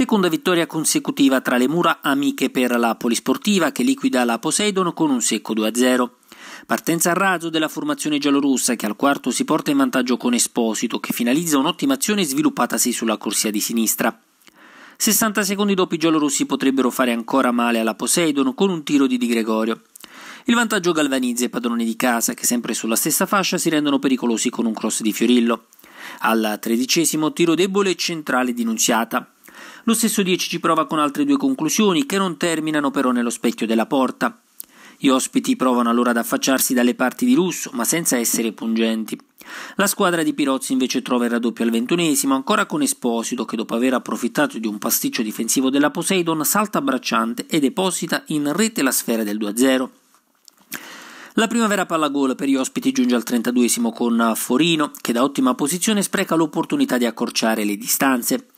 Seconda vittoria consecutiva tra le mura amiche per la Polisportiva che liquida la Poseidon con un secco 2-0. Partenza a razzo della formazione giallorossa che al quarto si porta in vantaggio con Esposito che finalizza un'ottima azione sviluppatasi sulla corsia di sinistra. 60 secondi dopo i giallorossi potrebbero fare ancora male alla Poseidon con un tiro di Di Gregorio. Il vantaggio galvanizza i padroni di casa che sempre sulla stessa fascia si rendono pericolosi con un cross di Fiorillo. Al tredicesimo tiro debole centrale di Nunziata. Lo stesso 10 ci prova con altre due conclusioni che non terminano però nello specchio della porta. Gli ospiti provano allora ad affacciarsi dalle parti di Russo, ma senza essere pungenti. La squadra di Pirozzi invece trova il raddoppio al ventunesimo, ancora con Esposito che dopo aver approfittato di un pasticcio difensivo della Poseidon salta abbracciante e deposita in rete la sfera del 2-0. La primavera palla gol per gli ospiti giunge al 32 con Forino, che da ottima posizione spreca l'opportunità di accorciare le distanze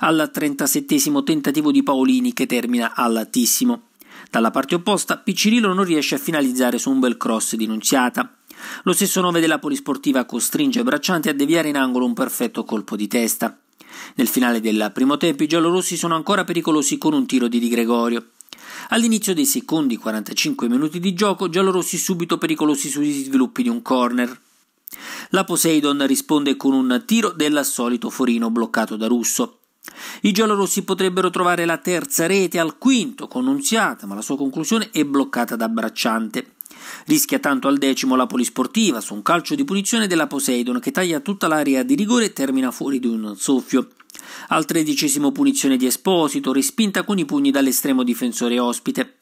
al 37 tentativo di Paolini che termina all'altissimo. Dalla parte opposta Piccirillo non riesce a finalizzare su un bel cross di Nunziata. Lo stesso 9 della Polisportiva costringe Bracciante a deviare in angolo un perfetto colpo di testa. Nel finale del primo tempo i giallorossi sono ancora pericolosi con un tiro di Di Gregorio. All'inizio dei secondi 45 minuti di gioco, giallorossi subito pericolosi sugli sviluppi di un corner. La Poseidon risponde con un tiro del solito Forino bloccato da Russo. I giallorossi potrebbero trovare la terza rete al quinto con Nunziata, ma la sua conclusione è bloccata da Bracciante. Rischia tanto al decimo la polisportiva su un calcio di punizione della Poseidon che taglia tutta l'area di rigore e termina fuori di un soffio. Al tredicesimo punizione di Esposito, respinta con i pugni dall'estremo difensore ospite.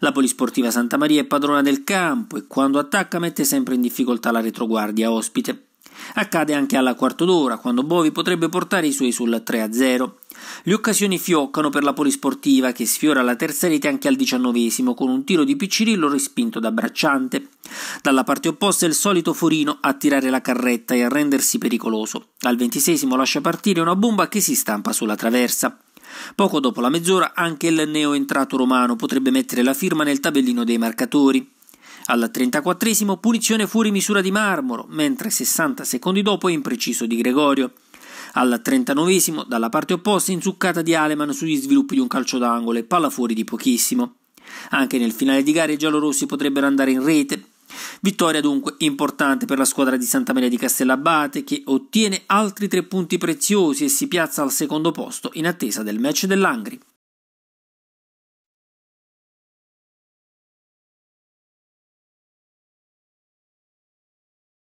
La polisportiva Santa Maria è padrona del campo e quando attacca mette sempre in difficoltà la retroguardia ospite. Accade anche alla quarto d'ora, quando Bovi potrebbe portare i suoi sul 3-0. Le occasioni fioccano per la polisportiva che sfiora la terza rete anche al diciannovesimo con un tiro di Piccirillo respinto da Bracciante. Dalla parte opposta è il solito Forino a tirare la carretta e a rendersi pericoloso. Al ventisesimo lascia partire una bomba che si stampa sulla traversa. Poco dopo la mezz'ora anche il neo entrato romano potrebbe mettere la firma nel tabellino dei marcatori. Al 34 punizione fuori misura di Marmoro, mentre 60 secondi dopo impreciso di Gregorio. Al 39 dalla parte opposta inzuccata di Aleman sugli sviluppi di un calcio d'angolo e palla fuori di pochissimo. Anche nel finale di gara i giallorossi potrebbero andare in rete. Vittoria dunque importante per la squadra di Santa Maria di Castellabate che ottiene altri tre punti preziosi e si piazza al secondo posto in attesa del match dell'Angri.